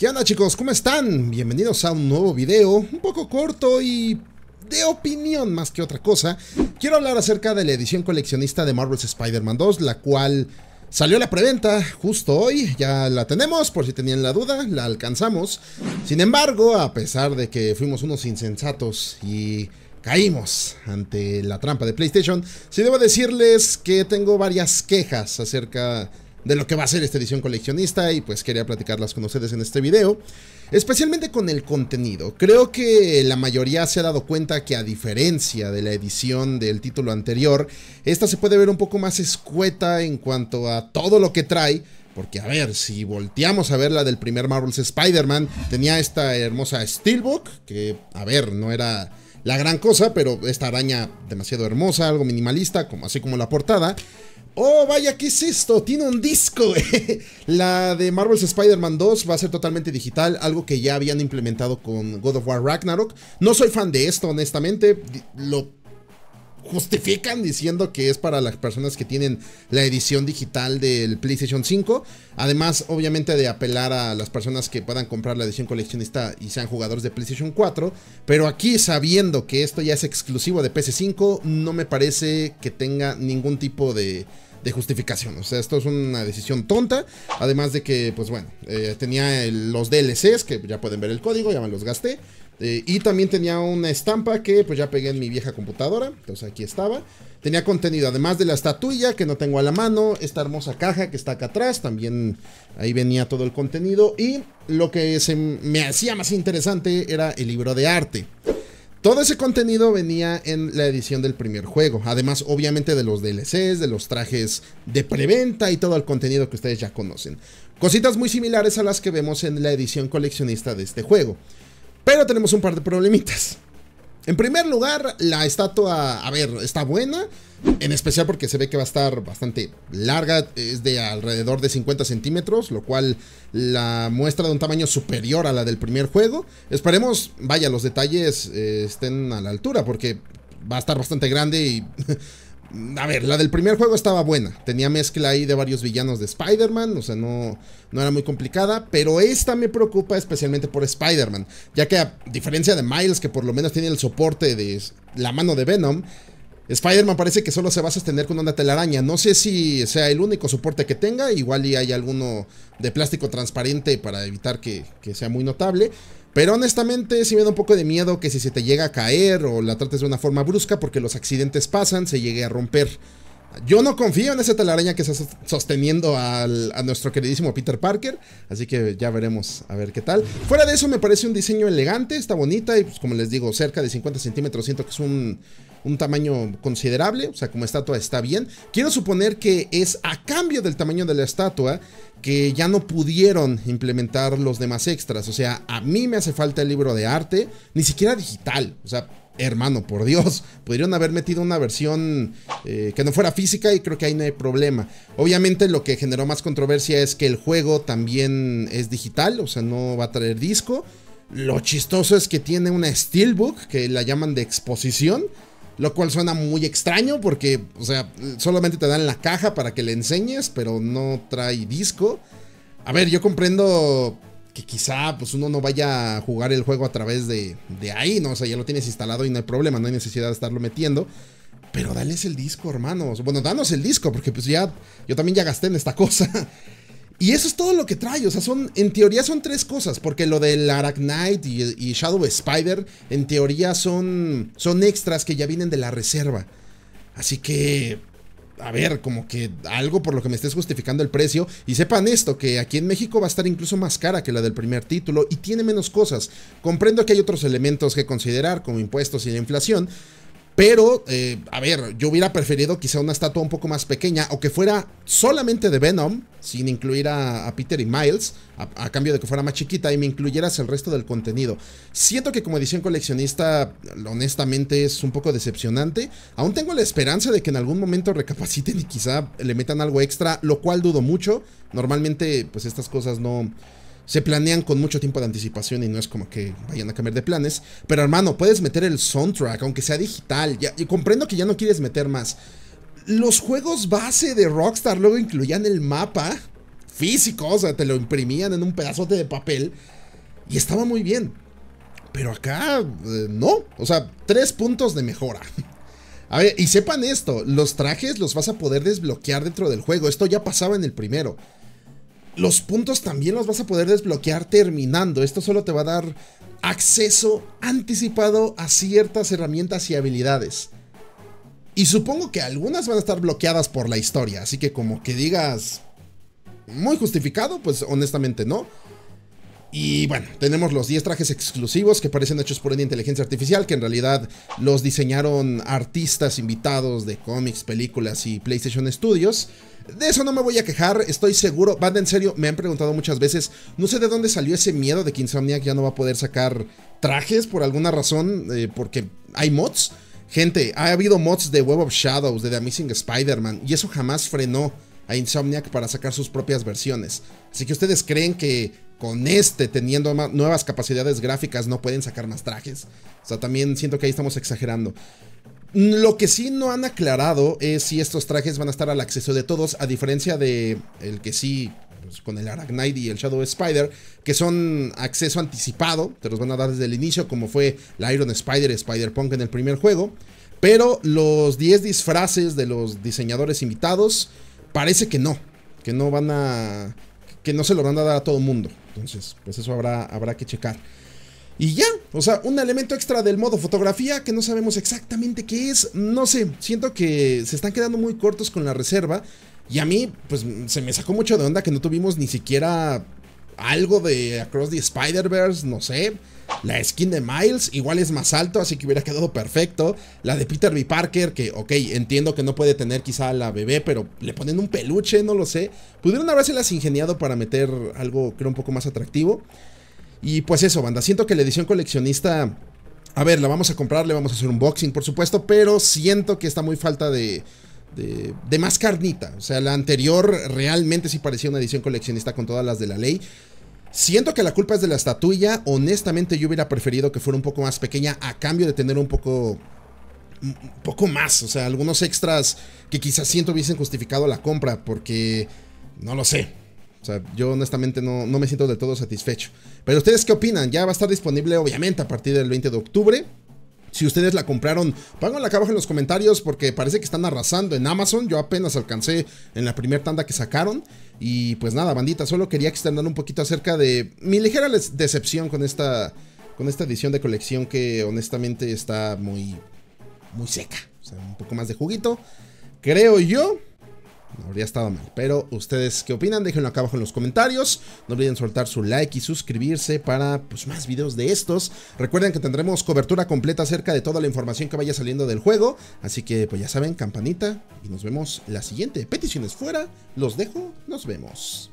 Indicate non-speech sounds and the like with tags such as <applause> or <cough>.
¿Qué onda chicos? ¿Cómo están? Bienvenidos a un nuevo video, un poco corto y de opinión más que otra cosa. Quiero hablar acerca de la edición coleccionista de Marvel's Spider-Man 2, la cual salió a la preventa justo hoy, ya la tenemos, por si tenían la duda, la alcanzamos. Sin embargo, a pesar de que fuimos unos insensatos y caímos ante la trampa de PlayStation, sí debo decirles que tengo varias quejas acerca de lo que va a ser esta edición coleccionista y pues quería platicarlas con ustedes en este video, especialmente con el contenido. Creo que la mayoría se ha dado cuenta que a diferencia de la edición del título anterior, esta se puede ver un poco más escueta en cuanto a todo lo que trae. Porque a ver, si volteamos a ver la del primer Marvel's Spider-Man, tenía esta hermosa Steelbook, que a ver, no era la gran cosa, pero esta araña demasiado hermosa, algo minimalista, como así como la portada. Oh, vaya, ¿qué es esto? Tiene un disco. <laughs> la de Marvel's Spider-Man 2 va a ser totalmente digital, algo que ya habían implementado con God of War Ragnarok. No soy fan de esto, honestamente. Lo justifican diciendo que es para las personas que tienen la edición digital del PlayStation 5. Además, obviamente, de apelar a las personas que puedan comprar la edición coleccionista y sean jugadores de PlayStation 4. Pero aquí, sabiendo que esto ya es exclusivo de PS5, no me parece que tenga ningún tipo de, justificación. O sea, esto es una decisión tonta. Además de que, pues bueno, eh, tenía los DLCs, que ya pueden ver el código, ya me los gasté. Eh, y también tenía una estampa que pues ya pegué en mi vieja computadora. Entonces aquí estaba. Tenía contenido, además de la estatuilla que no tengo a la mano, esta hermosa caja que está acá atrás, también ahí venía todo el contenido. Y lo que se me hacía más interesante era el libro de arte. Todo ese contenido venía en la edición del primer juego, además obviamente de los DLCs, de los trajes de preventa y todo el contenido que ustedes ya conocen. Cositas muy similares a las que vemos en la edición coleccionista de este juego. Pero tenemos un par de problemitas. En primer lugar, la estatua, a ver, está buena, en especial porque se ve que va a estar bastante larga, es de alrededor de 50 centímetros, lo cual la muestra de un tamaño superior a la del primer juego. Esperemos, vaya, los detalles eh, estén a la altura, porque va a estar bastante grande y <laughs> A ver, la del primer juego estaba buena. Tenía mezcla ahí de varios villanos de Spider-Man. O sea, no, no era muy complicada. Pero esta me preocupa especialmente por Spider-Man. Ya que a diferencia de Miles, que por lo menos tiene el soporte de la mano de Venom. Spider-Man parece que solo se va a sostener con una telaraña. No sé si sea el único soporte que tenga. Igual y hay alguno de plástico transparente para evitar que, que sea muy notable. Pero honestamente sí me da un poco de miedo que si se te llega a caer o la trates de una forma brusca porque los accidentes pasan, se llegue a romper. Yo no confío en esa telaraña que está sosteniendo a nuestro queridísimo Peter Parker, así que ya veremos a ver qué tal. Fuera de eso me parece un diseño elegante, está bonita y pues como les digo, cerca de 50 centímetros siento que es un, un tamaño considerable, o sea como estatua está bien. Quiero suponer que es a cambio del tamaño de la estatua que ya no pudieron implementar los demás extras, o sea, a mí me hace falta el libro de arte, ni siquiera digital, o sea hermano, por Dios, pudieron haber metido una versión eh, que no fuera física y creo que ahí no hay problema. Obviamente lo que generó más controversia es que el juego también es digital, o sea, no va a traer disco. Lo chistoso es que tiene una Steelbook, que la llaman de exposición, lo cual suena muy extraño porque, o sea, solamente te dan la caja para que le enseñes, pero no trae disco. A ver, yo comprendo quizá pues uno no vaya a jugar el juego a través de, de ahí, ¿no? O sea, ya lo tienes instalado y no hay problema, no hay necesidad de estarlo metiendo. Pero dales el disco, hermanos. Bueno, danos el disco, porque pues ya yo también ya gasté en esta <laughs> cosa. Y eso es todo lo que trae, o sea, son, en teoría son tres cosas, porque lo del Arachnite y, y Shadow Spider, en teoría son, son extras que ya vienen de la reserva. Así que, a ver, como que algo por lo que me estés justificando el precio. Y sepan esto, que aquí en México va a estar incluso más cara que la del primer título y tiene menos cosas. Comprendo que hay otros elementos que considerar, como impuestos y la inflación, pero, eh, a ver, yo hubiera preferido quizá una estatua un poco más pequeña o que fuera solamente de Venom, sin incluir a, Peter y Miles, a, a, cambio de que fuera más chiquita y me incluyeras el resto del contenido. Siento que como edición coleccionista, honestamente, es un poco decepcionante. Aún tengo la esperanza de que en algún momento recapaciten y quizá le metan algo extra, lo cual dudo mucho. Normalmente, pues estas cosas no se planean con mucho tiempo de anticipación y no es como que vayan a cambiar de planes. Pero hermano, puedes meter el soundtrack, aunque sea digital. y comprendo que ya no quieres meter más. Los juegos base de Rockstar luego incluían el mapa físico, o sea, te lo imprimían en un pedazote de papel y estaba muy bien. Pero acá eh, no, o sea, tres puntos de mejora. <laughs> A ver, y sepan esto, los trajes los vas a poder desbloquear dentro del juego. Esto ya pasaba en el primero. Los puntos también los vas a poder desbloquear terminando. Esto solo te va a dar acceso anticipado a ciertas herramientas y habilidades. Y supongo que algunas van a estar bloqueadas por la historia, así que como que digas... Muy justificado, pues honestamente no. Y bueno, tenemos los 10 trajes exclusivos que parecen hechos por una inteligencia artificial, que en realidad los diseñaron artistas invitados de cómics, películas y PlayStation Studios. De eso no me voy a quejar, estoy seguro. Banda, en serio, me han preguntado muchas veces, no sé de dónde salió ese miedo de que Insomniac ya no va a poder sacar trajes por alguna razón, eh, porque hay mods. Gente, ha habido mods de Web of Shadows, de The Amazing Spider-Man, y eso jamás frenó a Insomniac para sacar sus propias versiones. Así que ustedes creen que con este, teniendo nuevas capacidades gráficas, no pueden sacar más trajes. O sea, también siento que ahí estamos exagerando. Mm, lo que sí no han aclarado es si estos trajes van a estar al acceso de todos, a diferencia de el que sí pues, con el Arachnid y el Shadow Spider, que son acceso anticipado, te los van a dar desde el inicio, como fue la Iron Spider, Spider-Punk en el primer juego. Pero los 10 disfraces de los diseñadores invitados parece que no, que no van a, que no se lo van a dar a todo el mundo. Entonces, pues eso habrá, habrá que checar. Y ya, o sea, un elemento extra del modo fotografía que no sabemos exactamente qué es. No sé, siento que se están quedando muy cortos con la reserva. Y a mí, pues se me sacó mucho de onda que no tuvimos ni siquiera algo de Across the Spider-Verse, no sé. La skin de Miles igual es más alto, así que hubiera quedado perfecto. La de Peter B. Parker, que ok, entiendo que no puede tener quizá la bebé, pero le ponen un peluche, no lo sé. Pudieron haberse las ingeniado para meter algo, creo, un poco más atractivo. Y pues eso, banda, siento que la edición coleccionista... A ver, la vamos a comprar, le vamos a hacer un boxing, por supuesto, pero siento que está muy falta de... De, de, más carnita. O sea, la anterior realmente sí parecía una edición coleccionista con todas las de la ley. Siento que la culpa es de la estatuilla. Honestamente, yo hubiera preferido que fuera un poco más pequeña a cambio de tener un poco. Un poco más. O sea, algunos extras que quizás siento hubiesen justificado la compra. Porque. No lo sé. O sea, yo honestamente no, no me siento del todo satisfecho. Pero ustedes qué opinan? Ya va a estar disponible, obviamente, a partir del 20 de octubre. Si ustedes la compraron, pónganla acá abajo en los comentarios porque parece que están arrasando en Amazon. Yo apenas alcancé en la primera tanda que sacaron. Y pues nada, bandita, solo quería extender un poquito acerca de mi ligera decepción con esta, con esta edición de colección que honestamente está muy, muy seca. O sea, un poco más de juguito, creo yo habría estado mal. Pero ustedes, ¿qué opinan? Déjenlo acá abajo en los comentarios. No olviden soltar su like y suscribirse para pues, más videos de estos. Recuerden que tendremos cobertura completa acerca de toda la información que vaya saliendo del juego. Así que, pues ya saben, campanita. Y nos vemos la siguiente. Peticiones fuera. Los dejo. Nos vemos.